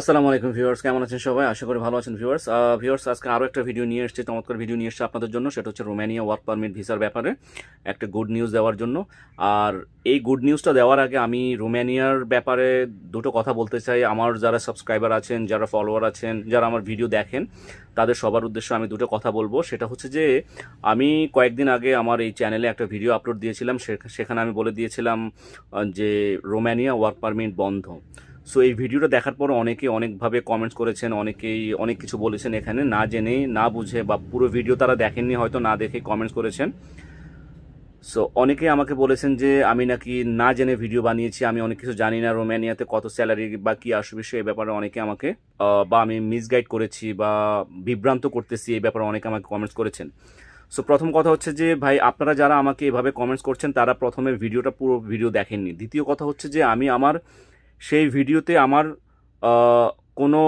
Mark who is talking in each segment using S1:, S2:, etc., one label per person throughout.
S1: আসসালামু আলাইকুম ভিউয়ার্স কেমন আছেন সবাই আশা করি ভালো আছেন ভিউয়ার্স ভিউয়ার্স আজকে আরও একটা ভিডিও নিয়ে এসেছে চমৎকার ভিডিও নিয়ে এসছে আপনাদের জন্য সেটা হচ্ছে রোমানিয়া ওয়ার্ক পারমিট ভিসার ব্যাপারে একটা গুড নিউজ দেওয়ার জন্য আর এই গুড নিউজটা দেওয়ার আগে আমি রোমানিয়ার ব্যাপারে দুটো কথা বলতে চাই আমার যারা সাবস্ক্রাইবার আছেন যারা ফলোয়ার আছেন যারা আমার ভিডিও দেখেন তাদের সবার উদ্দেশ্যে আমি দুটো কথা বলবো সেটা হচ্ছে যে আমি কয়েকদিন আগে আমার এই চ্যানেলে একটা ভিডিও আপলোড দিয়েছিলাম সেখানে আমি বলে দিয়েছিলাম যে রোমানিয়া ওয়ার্ক পারমিট বন্ধ সো এই ভিডিওটা দেখার পর অনেকে অনেকভাবে কমেন্টস করেছেন অনেকেই অনেক কিছু বলেছেন এখানে না জেনে না বুঝে বা পুরো ভিডিও তারা দেখেননি হয়তো না দেখে কমেন্টস করেছেন সো অনেকে আমাকে বলেছেন যে আমি নাকি না জেনে ভিডিও বানিয়েছি আমি অনেক কিছু জানি না রোমানিয়াতে কত স্যালারি বা কী আসবে সে ব্যাপারে অনেকে আমাকে বা আমি মিসগাইড করেছি বা বিভ্রান্ত করতেছি এই ব্যাপারে অনেকে আমাকে কমেন্টস করেছেন সো প্রথম কথা হচ্ছে যে ভাই আপনারা যারা আমাকে এভাবে কমেন্টস করছেন তারা প্রথমে ভিডিওটা পুরো ভিডিও দেখেননি দ্বিতীয় কথা হচ্ছে যে আমি আমার সেই ভিডিওতে আমার কোনো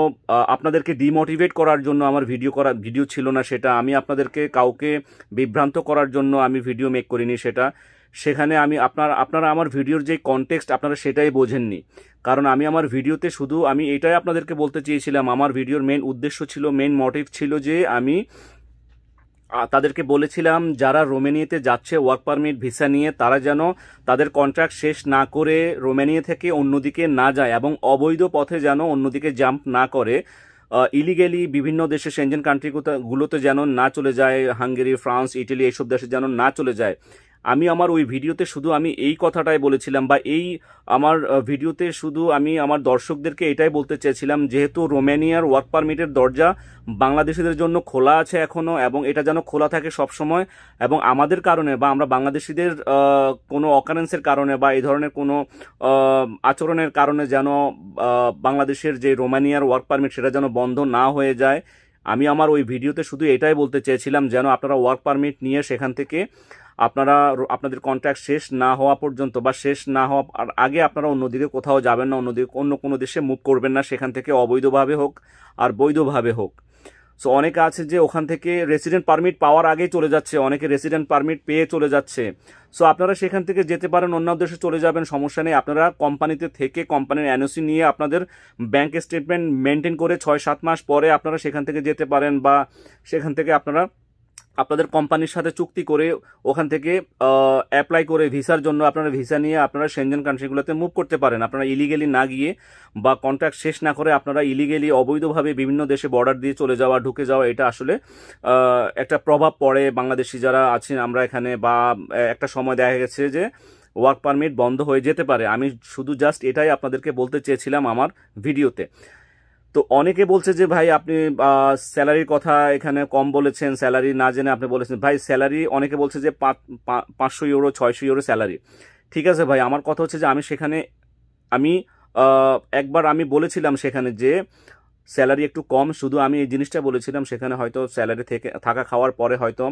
S1: আপনাদেরকে ডিমোটিভেট করার জন্য আমার ভিডিও করা ভিডিও ছিল না সেটা আমি আপনাদেরকে কাউকে বিভ্রান্ত করার জন্য আমি ভিডিও মেক করিনি সেটা সেখানে আমি আপনার আপনারা আমার ভিডিওর যে কনটেক্সট আপনারা সেটাই বোঝেননি কারণ আমি আমার ভিডিওতে শুধু আমি এটাই আপনাদেরকে বলতে চেয়েছিলাম আমার ভিডিওর মেন উদ্দেশ্য ছিল মেন মোটিভ ছিল যে আমি তাদেরকে বলেছিলাম যারা রোমেনিয়াতে যাচ্ছে ওয়ার্ক পারমিট ভিসা নিয়ে তারা যেন তাদের কন্ট্রাক্ট শেষ না করে রোমেনিয়া থেকে অন্যদিকে না যায় এবং অবৈধ পথে যেন অন্যদিকে জাম্প না করে ইলিগেলি বিভিন্ন দেশে সেঞ্জেন কান্ট্রিগুলোতে যেন না চলে যায় হাঙ্গেরি ফ্রান্স ইটালি এইসব দেশে যেন না চলে যায় আমি আমার ওই ভিডিওতে শুধু আমি এই কথাটাই বলেছিলাম বা এই আমার ভিডিওতে শুধু আমি আমার দর্শকদেরকে এটাই বলতে চেয়েছিলাম যেহেতু রোমানিয়ার ওয়ার্ক পারমিটের দরজা বাংলাদেশিদের জন্য খোলা আছে এখনও এবং এটা যেন খোলা থাকে সবসময় এবং আমাদের কারণে বা আমরা বাংলাদেশিদের কোনো অকারেন্সের কারণে বা এই ধরনের কোনো আচরণের কারণে যেন বাংলাদেশের যে রোমানিয়ার ওয়ার্ক পারমিট সেটা যেন বন্ধ না হয়ে যায় আমি আমার ওই ভিডিওতে শুধু এটাই বলতে চেয়েছিলাম যেন আপনারা ওয়ার্ক পারমিট নিয়ে সেখান থেকে আপনারা আপনাদের কন্ট্রাক্ট শেষ না হওয়া পর্যন্ত বা শেষ না হওয়া আর আগে আপনারা অন্যদিকে কোথাও যাবেন না অন্যদিকে অন্য কোনো দেশে মুভ করবেন না সেখান থেকে অবৈধভাবে হোক আর বৈধভাবে হোক সো অনেকে আছে যে ওখান থেকে রেসিডেন্ট পারমিট পাওয়ার আগেই চলে যাচ্ছে অনেকে রেসিডেন্ট পারমিট পেয়ে চলে যাচ্ছে সো আপনারা সেখান থেকে যেতে পারেন অন্য দেশে চলে যাবেন সমস্যা নেই আপনারা কোম্পানিতে থেকে কোম্পানির এনওসি নিয়ে আপনাদের ব্যাঙ্ক স্টেটমেন্ট মেনটেন করে ছয় সাত মাস পরে আপনারা সেখান থেকে যেতে পারেন বা সেখান থেকে আপনারা আপনাদের কোম্পানির সাথে চুক্তি করে ওখান থেকে অ্যাপ্লাই করে ভিসার জন্য আপনারা ভিসা নিয়ে আপনারা সেনজেন কান্ট্রিগুলোতে মুভ করতে পারেন আপনারা ইলিগেলি না গিয়ে বা কন্ট্রাক্ট শেষ না করে আপনারা ইলিগেলি অবৈধভাবে বিভিন্ন দেশে বর্ডার দিয়ে চলে যাওয়া ঢুকে যাওয়া এটা আসলে একটা প্রভাব পড়ে বাংলাদেশি যারা আছেন আমরা এখানে বা একটা সময় দেখা গেছে যে ওয়ার্ক পারমিট বন্ধ হয়ে যেতে পারে আমি শুধু জাস্ট এটাই আপনাদেরকে বলতে চেয়েছিলাম আমার ভিডিওতে তো অনেকে বলছে যে ভাই আপনি স্যালারির কথা এখানে কম বলেছেন স্যালারি না জেনে আপনি বলেছেন ভাই স্যালারি অনেকে বলছে যে পাঁচশো ইউরো ছয়শো ইউরো স্যালারি ঠিক আছে ভাই আমার কথা হচ্ছে যে আমি সেখানে আমি একবার আমি বলেছিলাম সেখানে যে স্যালারি একটু কম শুধু আমি এই জিনিসটা বলেছিলাম সেখানে হয়তো স্যালারি থেকে থাকা খাওয়ার পরে হয়তো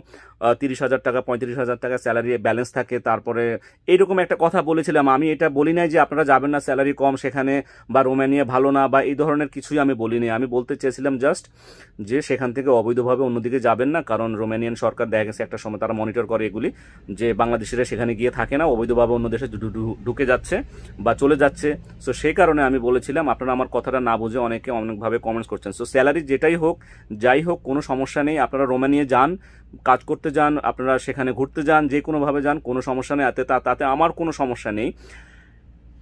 S1: তিরিশ হাজার টাকা পঁয়ত্রিশ হাজার টাকা স্যালারি ব্যালেন্স থাকে তারপরে এইরকম একটা কথা বলেছিলাম আমি এটা বলি নাই যে আপনারা যাবেন না স্যালারি কম সেখানে বা রোমানিয়া ভালো না বা এই ধরনের কিছুই আমি বলিনি আমি বলতে চেয়েছিলাম জাস্ট যে সেখান থেকে অবৈধভাবে অন্যদিকে যাবেন না কারণ রোমানিয়ান সরকার দেখা গেছে একটা সময় তারা মনিটর করে এগুলি যে বাংলাদেশিরা সেখানে গিয়ে থাকে না অবৈধভাবে অন্য দেশে ঢুকে যাচ্ছে বা চলে যাচ্ছে সো সেই কারণে আমি বলেছিলাম আপনারা আমার কথাটা না বুঝে অনেকে অনেকভাবে কমেন্টস করছেন সো স্যালারি যেটাই হোক যাই হোক কোনো সমস্যা নেই আপনারা নিয়ে যান কাজ করতে যান আপনারা সেখানে ঘুরতে যান যে কোনোভাবে যান কোনো সমস্যা নেই তাতে আমার কোনো সমস্যা নেই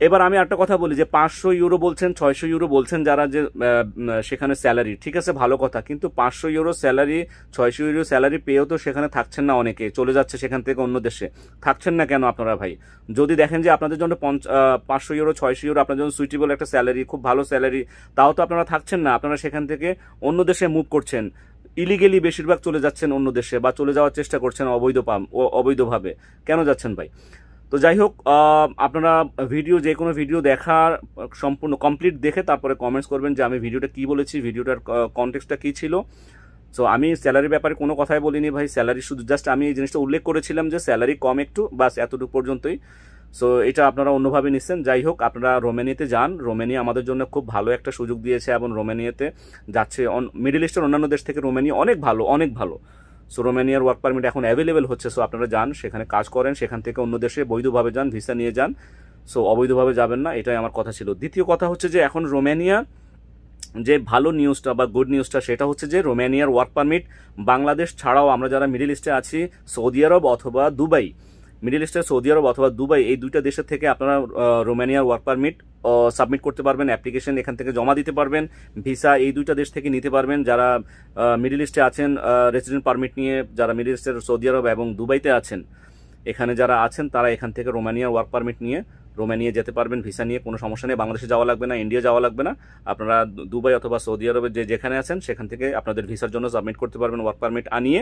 S1: এবার আমি একটা কথা বলি যে পাঁচশো ইউরো বলছেন ছয়শো ইউরো বলছেন যারা যে সেখানে স্যালারি ঠিক আছে ভালো কথা কিন্তু পাঁচশো ইউরো স্যালারি ছয়শো ইউরো স্যালারি পেয়েও তো সেখানে থাকছেন না অনেকে চলে যাচ্ছে সেখান থেকে অন্য দেশে থাকছেন না কেন আপনারা ভাই যদি দেখেন যে আপনাদের জন্য পঞ্চ পাঁচশো ইউরো ছয়শো ইউরো আপনার জন্য সুইটেবল একটা স্যালারি খুব ভালো স্যালারি তাও তো আপনারা থাকছেন না আপনারা সেখান থেকে অন্য দেশে মুভ করছেন ইলিগেলি বেশিরভাগ চলে যাচ্ছেন অন্য দেশে বা চলে যাওয়ার চেষ্টা করছেন অবৈধ পাম অবৈধভাবে কেন যাচ্ছেন ভাই তো যাই হোক আপনারা ভিডিও যে কোনো ভিডিও দেখার সম্পূর্ণ কমপ্লিট দেখে তারপরে কমেন্টস করবেন যে আমি ভিডিওটা কি বলেছি ভিডিওটার কনটেক্সটা কি ছিল সো আমি স্যালারির ব্যাপারে কোনো কথাই বলিনি ভাই স্যালারি শুধু জাস্ট আমি এই জিনিসটা উল্লেখ করেছিলাম যে স্যালারি কম একটু বাস এতটুকু পর্যন্তই সো এটা আপনারা অন্যভাবে নিচ্ছেন যাই হোক আপনারা রোমেনিয়াতে যান রোমেনিয়া আমাদের জন্য খুব ভালো একটা সুযোগ দিয়েছে এবং রোমেনিয়াতে যাচ্ছে মিডল ইস্টের অন্যান্য দেশ থেকে রোমেনিয়া অনেক ভালো অনেক ভালো সো রোমানিয়ার ওয়ার্ক পারমিট এখন অ্যাভেলেবেল হচ্ছে সো আপনারা যান সেখানে কাজ করেন সেখান থেকে অন্য দেশে বৈধভাবে যান ভিসা নিয়ে যান সো অবৈধভাবে যাবেন না এটাই আমার কথা ছিল দ্বিতীয় কথা হচ্ছে যে এখন রোমানিয়া যে ভালো নিউজটা বা গুড নিউজটা সেটা হচ্ছে যে রোমানিয়ার ওয়ার্ক পারমিট বাংলাদেশ ছাড়াও আমরা যারা মিডিল ইস্টে আছি সৌদি আরব অথবা দুবাই মিডিল ইস্টের সৌদি আরব অথবা দুবাই এই দুইটা দেশের থেকে আপনারা রোমানিয়ার ওয়ার্ক পারমিট সাবমিট করতে পারবেন অ্যাপ্লিকেশন এখান থেকে জমা দিতে পারবেন ভিসা এই দুইটা দেশ থেকে নিতে পারবেন যারা মিডিল ইস্টে আছেন রেসিডেন্ট পারমিট নিয়ে যারা মিডিল ইস্টের সৌদি আরব এবং দুবাইতে আছেন এখানে যারা আছেন তারা এখান থেকে রোমানিয়ার ওয়ার্ক পারমিট নিয়ে রোমানিয়া যেতে পারবেন ভিসা নিয়ে কোনো সমস্যা নেই বাংলাদেশে যাওয়া লাগবে না ইন্ডিয়া যাওয়া লাগবে না আপনারা দুবাই অথবা সৌদি আরবে যে যেখানে আছেন সেখান থেকে আপনাদের ভিসার জন্য সাবমিট করতে পারবেন ওয়ার্ক পারমিট আনিয়ে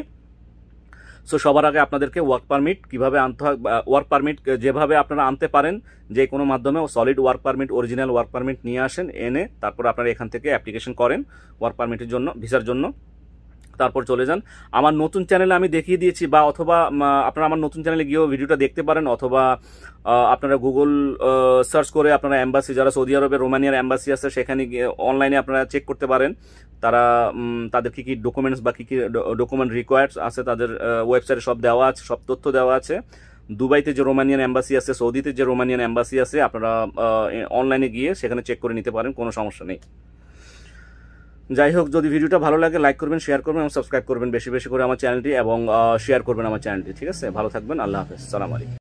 S1: সো সবার আগে আপনাদেরকে ওয়ার্ক পারমিট কীভাবে আনতে হয় ওয়ার্ক পারমিট যেভাবে আপনারা আনতে পারেন যে কোনো মাধ্যমে solid work permit original work permit নিয়ে আসেন এনে তারপর আপনারা এখান থেকে অ্যাপ্লিকেশন করেন ওয়ার্ক পারমিটের জন্য ভিসার জন্য তারপর চলে যান আমার নতুন চ্যানেলে আমি দেখিয়ে দিয়েছি বা অথবা আপনারা আমার নতুন চ্যানেলে গিয়েও ভিডিওটা দেখতে পারেন অথবা আপনারা গুগল সার্চ করে আপনারা অ্যাম্বাসি যারা সৌদি আরবে রোমানিয়ার অ্যাম্বাসি আছে সেখানে গিয়ে অনলাইনে আপনারা চেক করতে পারেন তারা তাদের কী কী ডকুমেন্টস বা কী কী ডকুমেন্ট রিকোয়ার্ডস আছে তাদের ওয়েবসাইটে সব দেওয়া আছে সব তথ্য দেওয়া আছে দুবাইতে যে রোমানিয়ান অ্যাম্বাসি আছে সৌদিতে যে রোমানিয়ান অ্যাম্বাসি আছে আপনারা অনলাইনে গিয়ে সেখানে চেক করে নিতে পারেন কোনো সমস্যা নেই যাই হোক যদি ভিডিওটা ভালো লাগে লাইক করবেন শেয়ার করবেন এবং সাবস্ক্রাইব করবেন বেশি বেশি করে আমার চ্যানেলটি এবং শেয়ার করবেন আমার চ্যানেলটি ঠিক আছে ভালো থাকবেন আল্লাহ হাফেজ সালাম আলাইকুম